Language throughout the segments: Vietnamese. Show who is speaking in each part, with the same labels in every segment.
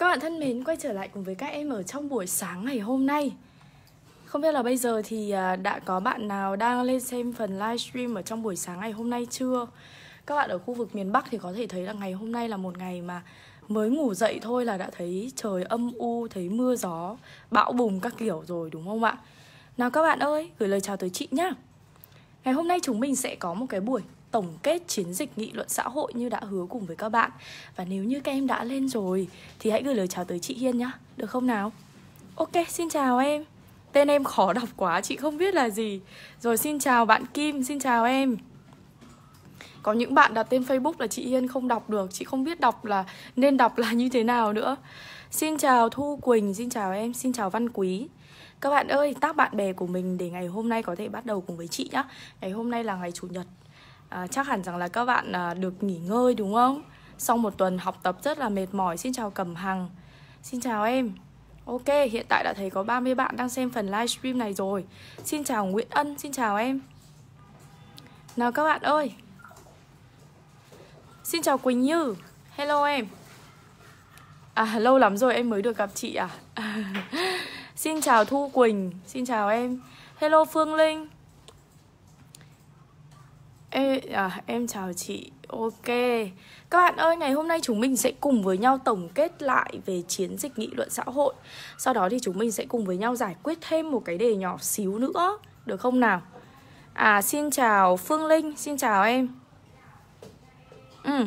Speaker 1: Các bạn thân mến, quay trở lại cùng với các em ở trong buổi sáng ngày hôm nay Không biết là bây giờ thì à, đã có bạn nào đang lên xem phần livestream ở trong buổi sáng ngày hôm nay chưa? Các bạn ở khu vực miền Bắc thì có thể thấy là ngày hôm nay là một ngày mà mới ngủ dậy thôi là đã thấy trời âm u, thấy mưa gió, bão bùng các kiểu rồi đúng không ạ? Nào các bạn ơi, gửi lời chào tới chị nhá Ngày hôm nay chúng mình sẽ có một cái buổi tổng kết chiến dịch nghị luận xã hội như đã hứa cùng với các bạn Và nếu như các em đã lên rồi thì hãy gửi lời chào tới chị Hiên nhá, được không nào? Ok, xin chào em Tên em khó đọc quá, chị không biết là gì Rồi xin chào bạn Kim, xin chào em có những bạn đặt tên Facebook là chị Hiên không đọc được Chị không biết đọc là nên đọc là như thế nào nữa Xin chào Thu Quỳnh, xin chào em, xin chào Văn Quý Các bạn ơi, tác bạn bè của mình để ngày hôm nay có thể bắt đầu cùng với chị nhá Ngày hôm nay là ngày Chủ nhật à, chắc hẳn rằng là các bạn à, được nghỉ ngơi đúng không? Sau một tuần học tập rất là mệt mỏi. Xin chào Cẩm Hằng. Xin chào em. Ok, hiện tại đã thấy có 30 bạn đang xem phần livestream này rồi. Xin chào Nguyễn Ân, xin chào em. Nào các bạn ơi. Xin chào Quỳnh Như. Hello em. À lâu lắm rồi em mới được gặp chị à. xin chào Thu Quỳnh, xin chào em. Hello Phương Linh. Ê, à, em chào chị Ok Các bạn ơi, ngày hôm nay chúng mình sẽ cùng với nhau tổng kết lại về chiến dịch nghị luận xã hội Sau đó thì chúng mình sẽ cùng với nhau giải quyết thêm một cái đề nhỏ xíu nữa Được không nào? À, xin chào Phương Linh, xin chào em Ừ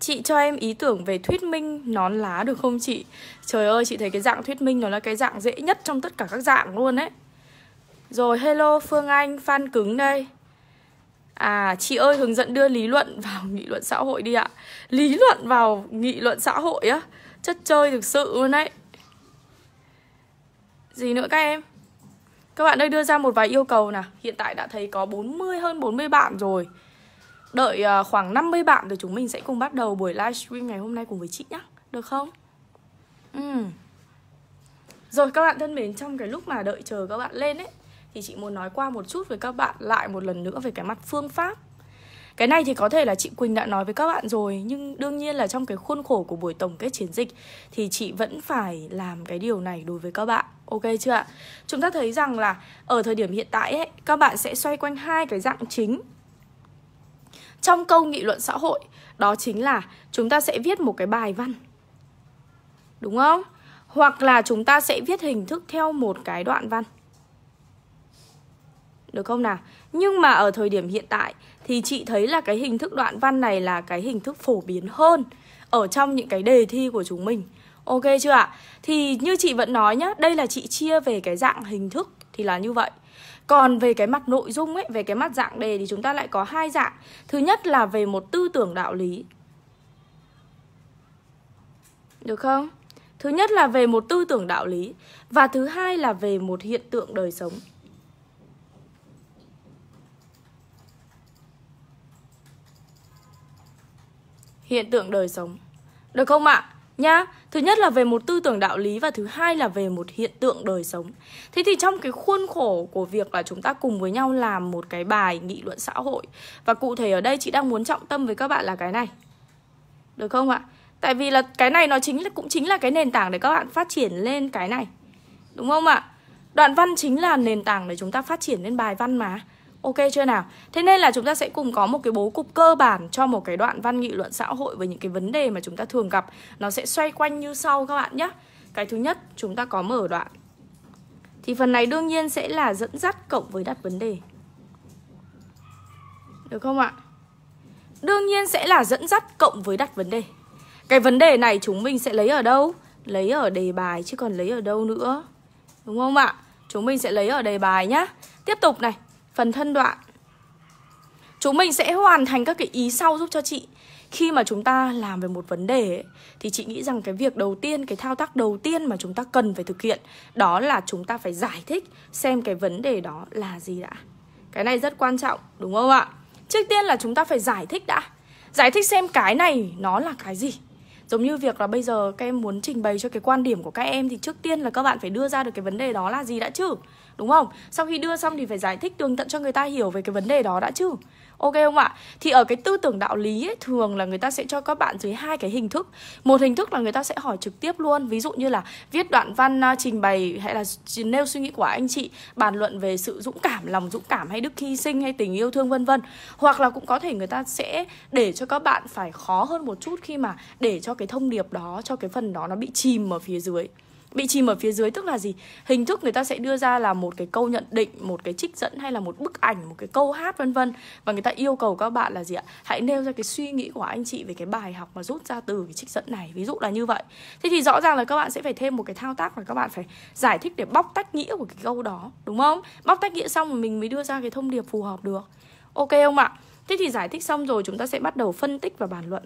Speaker 1: Chị cho em ý tưởng về thuyết minh nón lá được không chị? Trời ơi, chị thấy cái dạng thuyết minh nó là cái dạng dễ nhất trong tất cả các dạng luôn đấy Rồi, hello Phương Anh, Phan Cứng đây À chị ơi hướng dẫn đưa lý luận vào nghị luận xã hội đi ạ Lý luận vào nghị luận xã hội á Chất chơi thực sự luôn đấy Gì nữa các em Các bạn ơi đưa ra một vài yêu cầu nè Hiện tại đã thấy có 40 hơn 40 bạn rồi Đợi à, khoảng 50 bạn thì chúng mình sẽ cùng bắt đầu buổi livestream ngày hôm nay cùng với chị nhá Được không? Ừ. Rồi các bạn thân mến trong cái lúc mà đợi chờ các bạn lên ấy thì chị muốn nói qua một chút với các bạn lại một lần nữa về cái mặt phương pháp cái này thì có thể là chị Quỳnh đã nói với các bạn rồi nhưng đương nhiên là trong cái khuôn khổ của buổi tổng kết chiến dịch thì chị vẫn phải làm cái điều này đối với các bạn. Ok chưa ạ? Chúng ta thấy rằng là ở thời điểm hiện tại ấy, các bạn sẽ xoay quanh hai cái dạng chính trong câu nghị luận xã hội đó chính là chúng ta sẽ viết một cái bài văn. Đúng không? Hoặc là chúng ta sẽ viết hình thức theo một cái đoạn văn được không nào? Nhưng mà ở thời điểm hiện tại thì chị thấy là cái hình thức đoạn văn này là cái hình thức phổ biến hơn ở trong những cái đề thi của chúng mình. Ok chưa ạ? Thì như chị vẫn nói nhá, đây là chị chia về cái dạng hình thức thì là như vậy. Còn về cái mặt nội dung ấy, về cái mặt dạng đề thì chúng ta lại có hai dạng. Thứ nhất là về một tư tưởng đạo lý. Được không? Thứ nhất là về một tư tưởng đạo lý và thứ hai là về một hiện tượng đời sống. hiện tượng đời sống. Được không ạ? À? Nhá, thứ nhất là về một tư tưởng đạo lý và thứ hai là về một hiện tượng đời sống. Thế thì trong cái khuôn khổ của việc là chúng ta cùng với nhau làm một cái bài nghị luận xã hội và cụ thể ở đây chị đang muốn trọng tâm với các bạn là cái này. Được không ạ? À? Tại vì là cái này nó chính là cũng chính là cái nền tảng để các bạn phát triển lên cái này. Đúng không ạ? À? Đoạn văn chính là nền tảng để chúng ta phát triển lên bài văn mà. Ok chưa nào? Thế nên là chúng ta sẽ cùng có một cái bố cục cơ bản cho một cái đoạn văn nghị luận xã hội với những cái vấn đề mà chúng ta thường gặp. Nó sẽ xoay quanh như sau các bạn nhé. Cái thứ nhất, chúng ta có mở đoạn. Thì phần này đương nhiên sẽ là dẫn dắt cộng với đặt vấn đề. Được không ạ? Đương nhiên sẽ là dẫn dắt cộng với đặt vấn đề. Cái vấn đề này chúng mình sẽ lấy ở đâu? Lấy ở đề bài chứ còn lấy ở đâu nữa. Đúng không ạ? Chúng mình sẽ lấy ở đề bài nhá. Tiếp tục này, phần thân đoạn Chúng mình sẽ hoàn thành các cái ý sau giúp cho chị Khi mà chúng ta làm về một vấn đề ấy, Thì chị nghĩ rằng cái việc đầu tiên, cái thao tác đầu tiên mà chúng ta cần phải thực hiện Đó là chúng ta phải giải thích xem cái vấn đề đó là gì đã Cái này rất quan trọng, đúng không ạ? Trước tiên là chúng ta phải giải thích đã Giải thích xem cái này nó là cái gì Giống như việc là bây giờ các em muốn trình bày cho cái quan điểm của các em Thì trước tiên là các bạn phải đưa ra được cái vấn đề đó là gì đã chứ đúng không sau khi đưa xong thì phải giải thích tường tận cho người ta hiểu về cái vấn đề đó đã chứ ok không ạ thì ở cái tư tưởng đạo lý ấy, thường là người ta sẽ cho các bạn dưới hai cái hình thức một hình thức là người ta sẽ hỏi trực tiếp luôn ví dụ như là viết đoạn văn à, trình bày hay là nêu suy nghĩ của anh chị bàn luận về sự dũng cảm lòng dũng cảm hay đức hy sinh hay tình yêu thương vân vân hoặc là cũng có thể người ta sẽ để cho các bạn phải khó hơn một chút khi mà để cho cái thông điệp đó cho cái phần đó nó bị chìm ở phía dưới bị chìm ở phía dưới tức là gì hình thức người ta sẽ đưa ra là một cái câu nhận định một cái trích dẫn hay là một bức ảnh một cái câu hát vân vân và người ta yêu cầu các bạn là gì ạ hãy nêu ra cái suy nghĩ của anh chị về cái bài học mà rút ra từ cái trích dẫn này ví dụ là như vậy thế thì rõ ràng là các bạn sẽ phải thêm một cái thao tác mà các bạn phải giải thích để bóc tách nghĩa của cái câu đó đúng không bóc tách nghĩa xong mình mới đưa ra cái thông điệp phù hợp được ok không ạ thế thì giải thích xong rồi chúng ta sẽ bắt đầu phân tích và bàn luận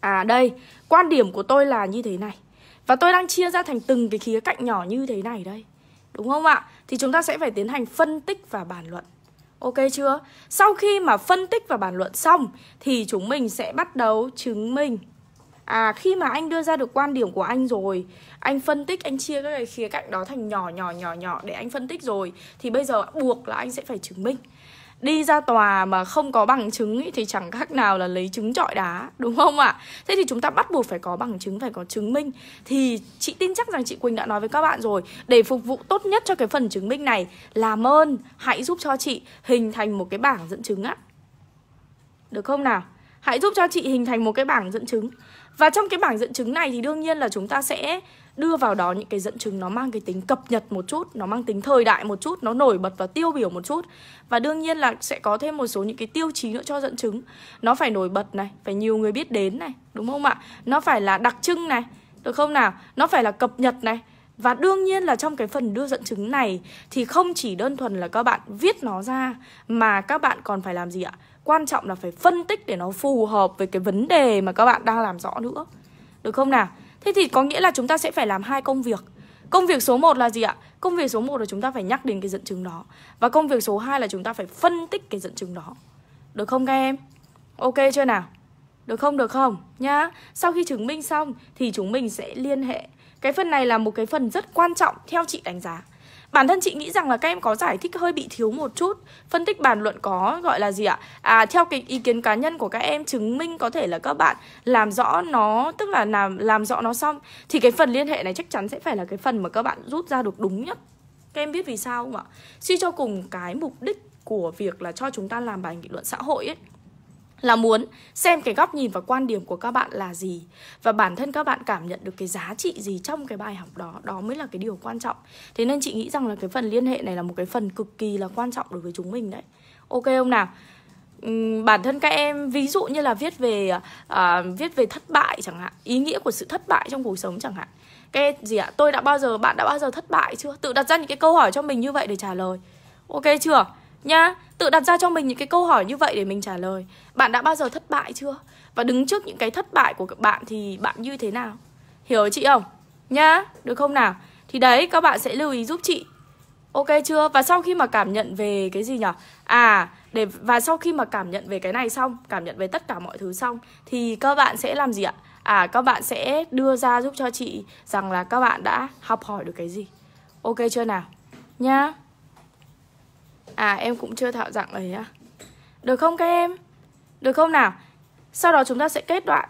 Speaker 1: à đây quan điểm của tôi là như thế này và tôi đang chia ra thành từng cái khía cạnh nhỏ như thế này đây Đúng không ạ? Thì chúng ta sẽ phải tiến hành phân tích và bàn luận Ok chưa? Sau khi mà phân tích và bàn luận xong Thì chúng mình sẽ bắt đầu chứng minh À khi mà anh đưa ra được quan điểm của anh rồi Anh phân tích, anh chia các cái khía cạnh đó thành nhỏ nhỏ nhỏ nhỏ để anh phân tích rồi Thì bây giờ buộc là anh sẽ phải chứng minh đi ra tòa mà không có bằng chứng ý, thì chẳng khác nào là lấy trứng trọi đá đúng không ạ thế thì chúng ta bắt buộc phải có bằng chứng phải có chứng minh thì chị tin chắc rằng chị quỳnh đã nói với các bạn rồi để phục vụ tốt nhất cho cái phần chứng minh này làm ơn hãy giúp cho chị hình thành một cái bảng dẫn chứng á được không nào hãy giúp cho chị hình thành một cái bảng dẫn chứng và trong cái bảng dẫn chứng này thì đương nhiên là chúng ta sẽ đưa vào đó những cái dẫn chứng nó mang cái tính cập nhật một chút, nó mang tính thời đại một chút, nó nổi bật và tiêu biểu một chút. Và đương nhiên là sẽ có thêm một số những cái tiêu chí nữa cho dẫn chứng. Nó phải nổi bật này, phải nhiều người biết đến này, đúng không ạ? Nó phải là đặc trưng này, được không nào? Nó phải là cập nhật này, và đương nhiên là trong cái phần đưa dẫn chứng này thì không chỉ đơn thuần là các bạn viết nó ra mà các bạn còn phải làm gì ạ? quan trọng là phải phân tích để nó phù hợp với cái vấn đề mà các bạn đang làm rõ nữa được không nào thế thì có nghĩa là chúng ta sẽ phải làm hai công việc công việc số 1 là gì ạ công việc số 1 là chúng ta phải nhắc đến cái dẫn chứng đó và công việc số 2 là chúng ta phải phân tích cái dẫn chứng đó được không các em ok chưa nào được không được không nhá sau khi chứng minh xong thì chúng mình sẽ liên hệ cái phần này là một cái phần rất quan trọng theo chị đánh giá Bản thân chị nghĩ rằng là các em có giải thích hơi bị thiếu một chút Phân tích bàn luận có gọi là gì ạ? À, theo cái ý kiến cá nhân của các em chứng minh có thể là các bạn làm rõ nó Tức là làm, làm rõ nó xong Thì cái phần liên hệ này chắc chắn sẽ phải là cái phần mà các bạn rút ra được đúng nhất Các em biết vì sao không ạ? Suy cho cùng cái mục đích của việc là cho chúng ta làm bài nghị luận xã hội ấy là muốn xem cái góc nhìn và quan điểm của các bạn là gì và bản thân các bạn cảm nhận được cái giá trị gì trong cái bài học đó đó mới là cái điều quan trọng thế nên chị nghĩ rằng là cái phần liên hệ này là một cái phần cực kỳ là quan trọng đối với chúng mình đấy ok không nào bản thân các em ví dụ như là viết về uh, viết về thất bại chẳng hạn ý nghĩa của sự thất bại trong cuộc sống chẳng hạn cái gì ạ tôi đã bao giờ bạn đã bao giờ thất bại chưa tự đặt ra những cái câu hỏi cho mình như vậy để trả lời ok chưa nhá tự đặt ra cho mình những cái câu hỏi như vậy để mình trả lời bạn đã bao giờ thất bại chưa và đứng trước những cái thất bại của các bạn thì bạn như thế nào hiểu chị không nhá được không nào thì đấy các bạn sẽ lưu ý giúp chị ok chưa và sau khi mà cảm nhận về cái gì nhở à để và sau khi mà cảm nhận về cái này xong cảm nhận về tất cả mọi thứ xong thì các bạn sẽ làm gì ạ à các bạn sẽ đưa ra giúp cho chị rằng là các bạn đã học hỏi được cái gì ok chưa nào nhá À em cũng chưa thạo dạng ấy á, Được không các em? Được không nào? Sau đó chúng ta sẽ kết đoạn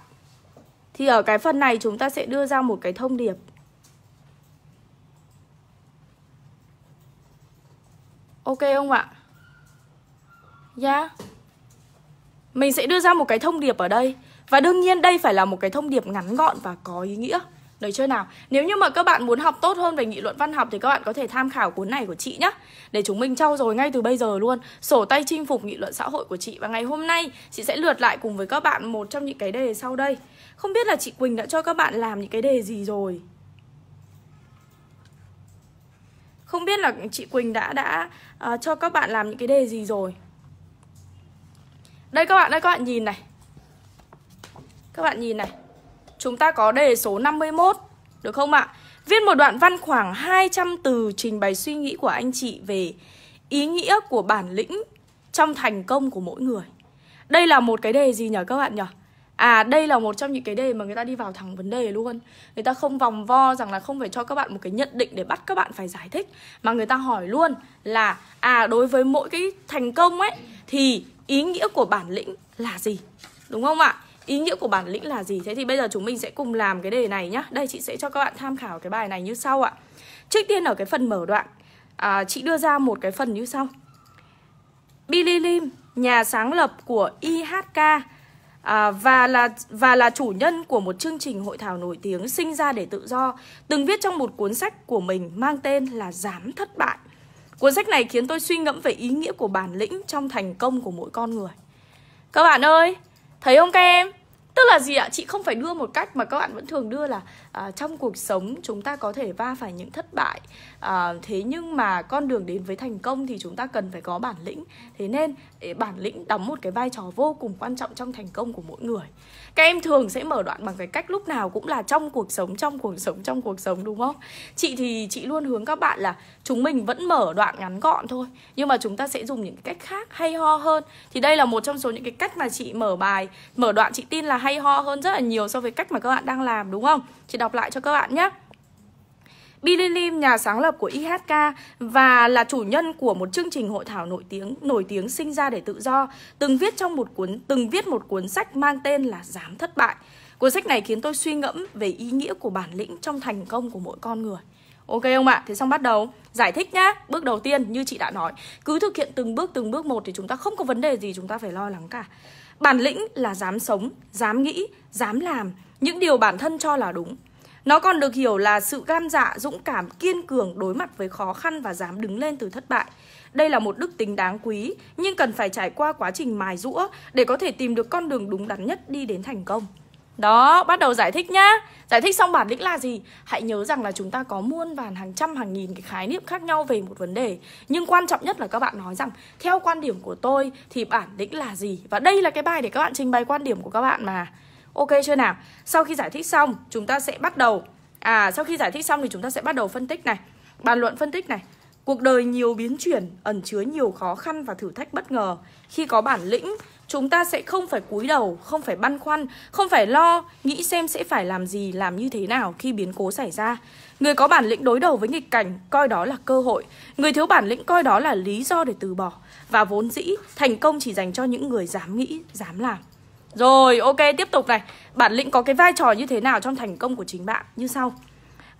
Speaker 1: Thì ở cái phần này chúng ta sẽ đưa ra một cái thông điệp Ok không ạ? Yeah dạ. Mình sẽ đưa ra một cái thông điệp ở đây Và đương nhiên đây phải là một cái thông điệp ngắn gọn và có ý nghĩa được chưa nào? Nếu như mà các bạn muốn học tốt hơn về nghị luận văn học thì các bạn có thể tham khảo cuốn này của chị nhé. Để chúng mình trau dồi ngay từ bây giờ luôn. Sổ tay chinh phục nghị luận xã hội của chị và ngày hôm nay chị sẽ lượt lại cùng với các bạn một trong những cái đề sau đây. Không biết là chị Quỳnh đã cho các bạn làm những cái đề gì rồi? Không biết là chị Quỳnh đã đã uh, cho các bạn làm những cái đề gì rồi? Đây các bạn đây các bạn nhìn này. Các bạn nhìn này chúng ta có đề số 51, được không ạ? Viết một đoạn văn khoảng 200 từ trình bày suy nghĩ của anh chị về ý nghĩa của bản lĩnh trong thành công của mỗi người. Đây là một cái đề gì nhở các bạn nhở À đây là một trong những cái đề mà người ta đi vào thẳng vấn đề luôn Người ta không vòng vo rằng là không phải cho các bạn một cái nhận định để bắt các bạn phải giải thích Mà người ta hỏi luôn là à đối với mỗi cái thành công ấy Thì ý nghĩa của bản lĩnh là gì Đúng không ạ? ý nghĩa của bản lĩnh là gì thế thì bây giờ chúng mình sẽ cùng làm cái đề này nhá đây chị sẽ cho các bạn tham khảo cái bài này như sau ạ trước tiên ở cái phần mở đoạn à, chị đưa ra một cái phần như sau Billy Lim nhà sáng lập của IHK À, và là và là chủ nhân của một chương trình hội thảo nổi tiếng sinh ra để tự do từng viết trong một cuốn sách của mình mang tên là dám thất bại cuốn sách này khiến tôi suy ngẫm về ý nghĩa của bản lĩnh trong thành công của mỗi con người các bạn ơi thấy không các em Tức là gì ạ? Chị không phải đưa một cách mà các bạn vẫn thường đưa là à, trong cuộc sống chúng ta có thể va phải những thất bại à, thế nhưng mà con đường đến với thành công thì chúng ta cần phải có bản lĩnh thế nên bản lĩnh đóng một cái vai trò vô cùng quan trọng trong thành công của mỗi người các em thường sẽ mở đoạn bằng cái cách lúc nào cũng là trong cuộc sống trong cuộc sống trong cuộc sống đúng không chị thì chị luôn hướng các bạn là chúng mình vẫn mở đoạn ngắn gọn thôi nhưng mà chúng ta sẽ dùng những cái cách khác hay ho hơn thì đây là một trong số những cái cách mà chị mở bài mở đoạn chị tin là hay ho hơn rất là nhiều so với cách mà các bạn đang làm đúng không chị đọc đọc lại cho các bạn nhé. Billy Lim, nhà sáng lập của IHK e và là chủ nhân của một chương trình hội thảo nổi tiếng nổi tiếng sinh ra để tự do, từng viết trong một cuốn từng viết một cuốn sách mang tên là Dám thất bại. Cuốn sách này khiến tôi suy ngẫm về ý nghĩa của bản lĩnh trong thành công của mỗi con người. Ok không ạ? Thế xong bắt đầu giải thích nhá. Bước đầu tiên như chị đã nói, cứ thực hiện từng bước từng bước một thì chúng ta không có vấn đề gì chúng ta phải lo lắng cả. Bản lĩnh là dám sống, dám nghĩ, dám làm những điều bản thân cho là đúng nó còn được hiểu là sự gan dạ, dũng cảm, kiên cường đối mặt với khó khăn và dám đứng lên từ thất bại. Đây là một đức tính đáng quý, nhưng cần phải trải qua quá trình mài rũa để có thể tìm được con đường đúng đắn nhất đi đến thành công. Đó, bắt đầu giải thích nhá Giải thích xong bản lĩnh là gì? Hãy nhớ rằng là chúng ta có muôn vàn hàng trăm hàng nghìn cái khái niệm khác nhau về một vấn đề Nhưng quan trọng nhất là các bạn nói rằng Theo quan điểm của tôi thì bản lĩnh là gì? Và đây là cái bài để các bạn trình bày quan điểm của các bạn mà Ok chưa nào? Sau khi giải thích xong, chúng ta sẽ bắt đầu à sau khi giải thích xong thì chúng ta sẽ bắt đầu phân tích này, bàn luận phân tích này. Cuộc đời nhiều biến chuyển, ẩn chứa nhiều khó khăn và thử thách bất ngờ. Khi có bản lĩnh, chúng ta sẽ không phải cúi đầu, không phải băn khoăn, không phải lo, nghĩ xem sẽ phải làm gì, làm như thế nào khi biến cố xảy ra. Người có bản lĩnh đối đầu với nghịch cảnh, coi đó là cơ hội. Người thiếu bản lĩnh coi đó là lý do để từ bỏ. Và vốn dĩ, thành công chỉ dành cho những người dám nghĩ, dám làm. Rồi, ok, tiếp tục này. Bản lĩnh có cái vai trò như thế nào trong thành công của chính bạn như sau.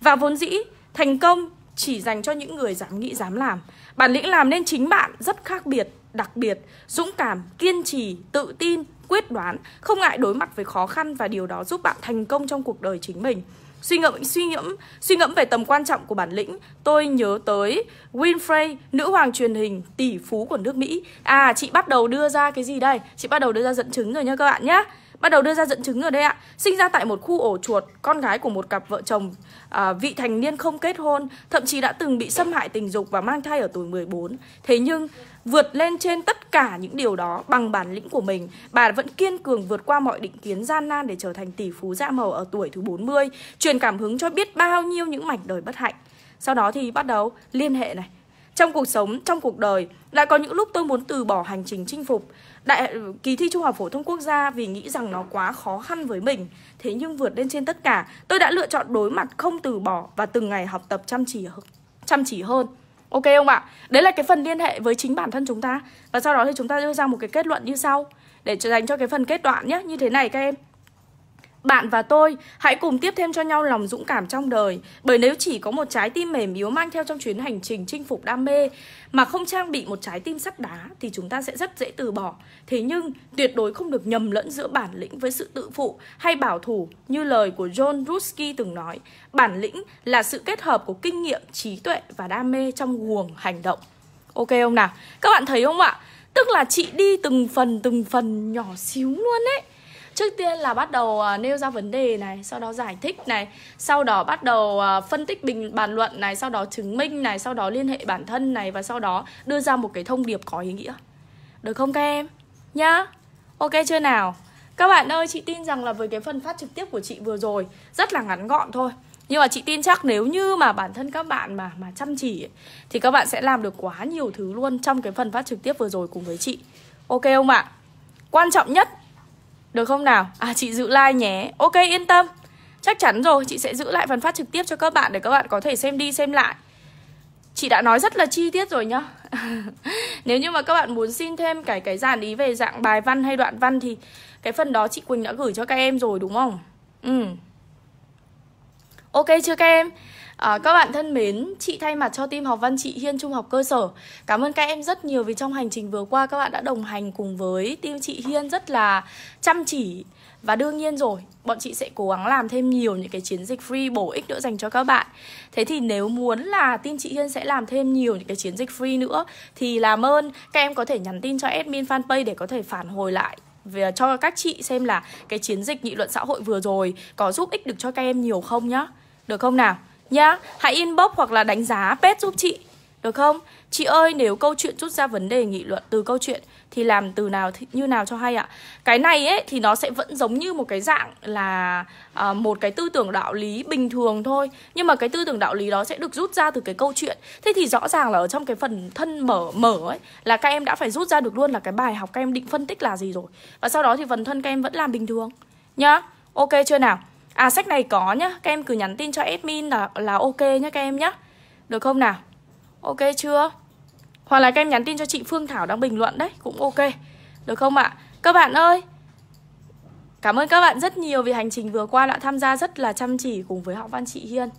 Speaker 1: Và vốn dĩ, thành công chỉ dành cho những người dám nghĩ, dám làm. Bản lĩnh làm nên chính bạn rất khác biệt, đặc biệt, dũng cảm, kiên trì, tự tin, quyết đoán, không ngại đối mặt với khó khăn và điều đó giúp bạn thành công trong cuộc đời chính mình. Suy ngẫm suy ngẫm suy ngẫm về tầm quan trọng của bản lĩnh, tôi nhớ tới Winfrey, nữ hoàng truyền hình tỷ phú của nước Mỹ. À chị bắt đầu đưa ra cái gì đây? Chị bắt đầu đưa ra dẫn chứng rồi nha các bạn nhé bắt đầu đưa ra dẫn chứng ở đây ạ. Sinh ra tại một khu ổ chuột, con gái của một cặp vợ chồng à, vị thành niên không kết hôn, thậm chí đã từng bị xâm hại tình dục và mang thai ở tuổi 14. Thế nhưng vượt lên trên tất cả những điều đó bằng bản lĩnh của mình, bà vẫn kiên cường vượt qua mọi định kiến gian nan để trở thành tỷ phú dã màu ở tuổi thứ 40, truyền cảm hứng cho biết bao nhiêu những mảnh đời bất hạnh. Sau đó thì bắt đầu liên hệ này. Trong cuộc sống, trong cuộc đời, đã có những lúc tôi muốn từ bỏ hành trình chinh phục đại kỳ thi trung học phổ thông quốc gia vì nghĩ rằng nó quá khó khăn với mình thế nhưng vượt lên trên tất cả tôi đã lựa chọn đối mặt không từ bỏ và từng ngày học tập chăm chỉ chăm chỉ hơn ok không ạ đấy là cái phần liên hệ với chính bản thân chúng ta và sau đó thì chúng ta đưa ra một cái kết luận như sau để dành cho cái phần kết đoạn nhé như thế này các em bạn và tôi hãy cùng tiếp thêm cho nhau lòng dũng cảm trong đời Bởi nếu chỉ có một trái tim mềm yếu mang theo trong chuyến hành trình chinh phục đam mê Mà không trang bị một trái tim sắt đá thì chúng ta sẽ rất dễ từ bỏ Thế nhưng tuyệt đối không được nhầm lẫn giữa bản lĩnh với sự tự phụ hay bảo thủ Như lời của John Ruski từng nói Bản lĩnh là sự kết hợp của kinh nghiệm, trí tuệ và đam mê trong guồng hành động Ok không nào? Các bạn thấy không ạ? Tức là chị đi từng phần từng phần nhỏ xíu luôn ấy trước tiên là bắt đầu à, nêu ra vấn đề này sau đó giải thích này sau đó bắt đầu à, phân tích bình bàn luận này sau đó chứng minh này sau đó liên hệ bản thân này và sau đó đưa ra một cái thông điệp có ý nghĩa được không các em nhá ok chưa nào các bạn ơi chị tin rằng là với cái phần phát trực tiếp của chị vừa rồi rất là ngắn gọn thôi nhưng mà chị tin chắc nếu như mà bản thân các bạn mà mà chăm chỉ ấy, thì các bạn sẽ làm được quá nhiều thứ luôn trong cái phần phát trực tiếp vừa rồi cùng với chị ok không ạ quan trọng nhất được không nào? À chị giữ like nhé Ok yên tâm Chắc chắn rồi chị sẽ giữ lại phần phát trực tiếp cho các bạn Để các bạn có thể xem đi xem lại Chị đã nói rất là chi tiết rồi nhá Nếu như mà các bạn muốn xin thêm cái cái dàn ý về dạng bài văn hay đoạn văn Thì cái phần đó chị Quỳnh đã gửi cho các em rồi đúng không? Ừ Ok chưa các em? À, các bạn thân mến, chị thay mặt cho team học văn chị Hiên Trung học cơ sở Cảm ơn các em rất nhiều vì trong hành trình vừa qua các bạn đã đồng hành cùng với team chị Hiên rất là chăm chỉ Và đương nhiên rồi, bọn chị sẽ cố gắng làm thêm nhiều những cái chiến dịch free bổ ích nữa dành cho các bạn Thế thì nếu muốn là team chị Hiên sẽ làm thêm nhiều những cái chiến dịch free nữa Thì làm ơn các em có thể nhắn tin cho admin fanpage để có thể phản hồi lại về cho các chị xem là cái chiến dịch nghị luận xã hội vừa rồi có giúp ích được cho các em nhiều không nhá được không nào nhá. Hãy inbox hoặc là đánh giá pet giúp chị được không? Chị ơi nếu câu chuyện rút ra vấn đề nghị luận từ câu chuyện thì làm từ nào thì, như nào cho hay ạ? Cái này ấy thì nó sẽ vẫn giống như một cái dạng là à, một cái tư tưởng đạo lý bình thường thôi Nhưng mà cái tư tưởng đạo lý đó sẽ được rút ra từ cái câu chuyện Thế thì rõ ràng là ở trong cái phần thân mở mở ấy là các em đã phải rút ra được luôn là cái bài học các em định phân tích là gì rồi Và sau đó thì phần thân các em vẫn làm bình thường nhá Ok chưa nào? À sách này có nhá Các em cứ nhắn tin cho admin là là ok nhá các em nhá Được không nào Ok chưa Hoặc là các em nhắn tin cho chị Phương Thảo đang bình luận đấy Cũng ok Được không ạ Các bạn ơi Cảm ơn các bạn rất nhiều vì hành trình vừa qua đã tham gia rất là chăm chỉ cùng với học văn chị Hiên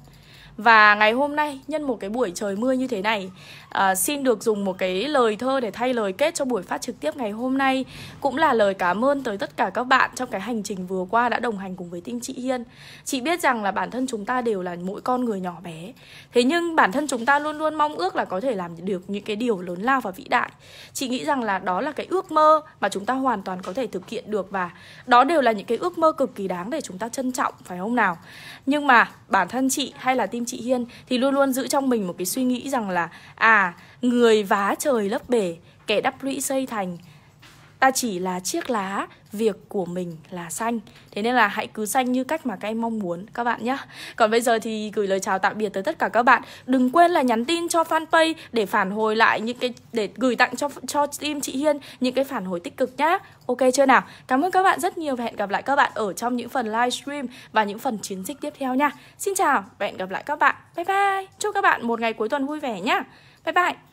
Speaker 1: và ngày hôm nay nhân một cái buổi trời mưa như thế này à, Xin được dùng một cái lời thơ để thay lời kết cho buổi phát trực tiếp ngày hôm nay Cũng là lời cảm ơn tới tất cả các bạn trong cái hành trình vừa qua đã đồng hành cùng với Tinh Chị Hiên Chị biết rằng là bản thân chúng ta đều là mỗi con người nhỏ bé Thế nhưng bản thân chúng ta luôn luôn mong ước là có thể làm được những cái điều lớn lao và vĩ đại Chị nghĩ rằng là đó là cái ước mơ mà chúng ta hoàn toàn có thể thực hiện được Và đó đều là những cái ước mơ cực kỳ đáng để chúng ta trân trọng phải không nào Nhưng mà bản thân chị hay là team chị Hiên thì luôn luôn giữ trong mình một cái suy nghĩ rằng là à người vá trời lấp bể kẻ đắp lũy xây thành ta chỉ là chiếc lá việc của mình là xanh thế nên là hãy cứ xanh như cách mà các em mong muốn các bạn nhé còn bây giờ thì gửi lời chào tạm biệt tới tất cả các bạn đừng quên là nhắn tin cho fanpage để phản hồi lại những cái để gửi tặng cho cho team chị hiên những cái phản hồi tích cực nhá ok chưa nào cảm ơn các bạn rất nhiều và hẹn gặp lại các bạn ở trong những phần livestream và những phần chiến dịch tiếp theo nha xin chào và hẹn gặp lại các bạn bye bye chúc các bạn một ngày cuối tuần vui vẻ nhá bye bye